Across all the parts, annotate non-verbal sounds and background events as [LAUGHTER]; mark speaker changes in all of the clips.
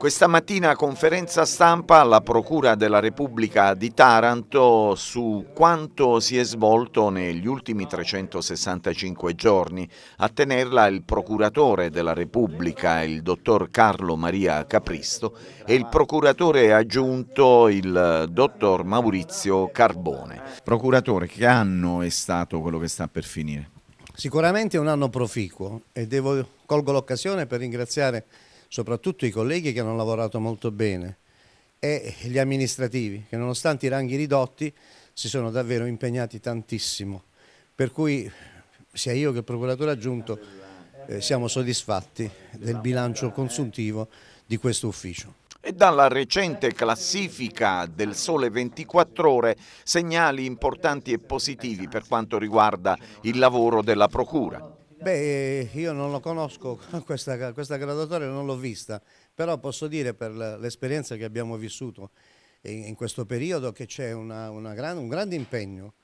Speaker 1: Questa mattina conferenza stampa alla Procura della Repubblica di Taranto su quanto si è svolto negli ultimi 365 giorni. A tenerla il Procuratore della Repubblica, il dottor Carlo Maria Capristo, e il Procuratore aggiunto, il dottor Maurizio Carbone. Procuratore, che anno è stato quello che sta per finire?
Speaker 2: Sicuramente è un anno proficuo e devo, colgo l'occasione per ringraziare soprattutto i colleghi che hanno lavorato molto bene e gli amministrativi che nonostante i ranghi ridotti si sono davvero impegnati tantissimo. Per cui sia io che il procuratore aggiunto eh, siamo soddisfatti del bilancio consuntivo di questo ufficio.
Speaker 1: E dalla recente classifica del Sole 24 Ore segnali importanti e positivi per quanto riguarda il lavoro della Procura.
Speaker 2: Beh, eh, io non lo conosco, [LAUGHS] questa, questa graduatoria non l'ho vista, però posso dire per l'esperienza che abbiamo vissuto in questo periodo che c'è un grande impegno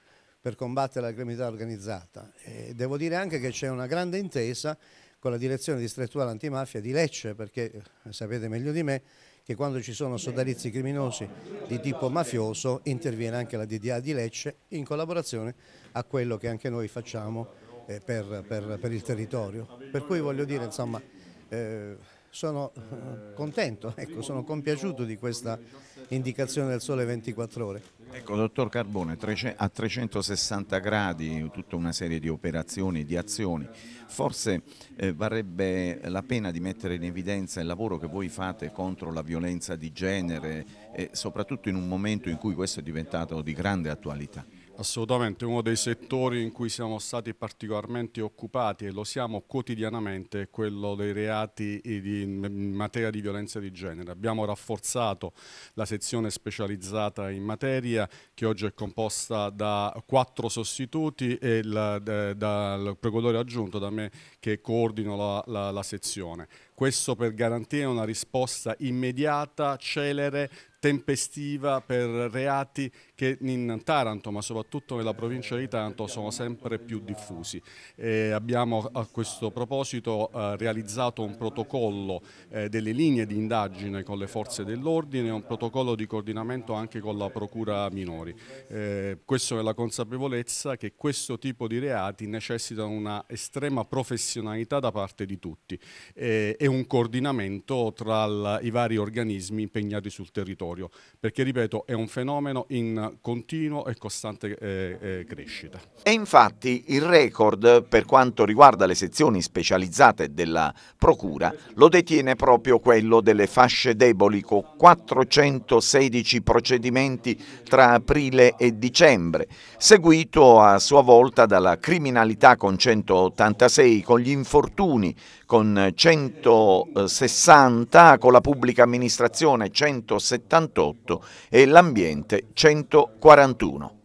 Speaker 2: per combattere la criminalità organizzata. E devo dire anche che c'è una grande intesa con la direzione distrettuale antimafia di Lecce, perché eh, sapete meglio di me che quando ci sono sodalizi criminosi di tipo mafioso interviene anche la DDA di Lecce in collaborazione a quello che anche noi facciamo eh, per, per, per il territorio. Per cui voglio dire, insomma, eh, sono eh, contento, [LAUGHS] ecco, sono compiaciuto di questa indicazione del sole 24 ore.
Speaker 1: Ecco, dottor Carbone, a 360 gradi tutta una serie di operazioni, di azioni, forse eh, varrebbe la pena di mettere in evidenza il lavoro che voi fate contro la violenza di genere, eh, soprattutto in un momento in cui questo è diventato di grande attualità.
Speaker 3: Assolutamente, uno dei settori in cui siamo stati particolarmente occupati e lo siamo quotidianamente è quello dei reati in materia di violenza di genere. Abbiamo rafforzato la sezione specializzata in materia che oggi è composta da quattro sostituti e dal procuratore aggiunto da me che coordino la, la, la sezione. Questo per garantire una risposta immediata, celere, tempestiva per reati che in Taranto ma soprattutto nella provincia di Taranto sono sempre più diffusi. E abbiamo a questo proposito eh, realizzato un protocollo eh, delle linee di indagine con le forze dell'ordine e un protocollo di coordinamento anche con la procura minori. Eh, questo nella consapevolezza che questo tipo di reati necessitano una estrema professionalità da parte di tutti eh, e un coordinamento tra i vari organismi impegnati sul territorio migratorio, perché ripeto è un fenomeno in continuo e costante eh, eh, crescita.
Speaker 1: E infatti il record per quanto riguarda le sezioni specializzate della Procura lo detiene proprio quello delle fasce deboli con 416 procedimenti tra aprile e dicembre, seguito a sua volta dalla criminalità con 186, con gli infortuni con 160, con la pubblica amministrazione 170 78 e l'ambiente 141.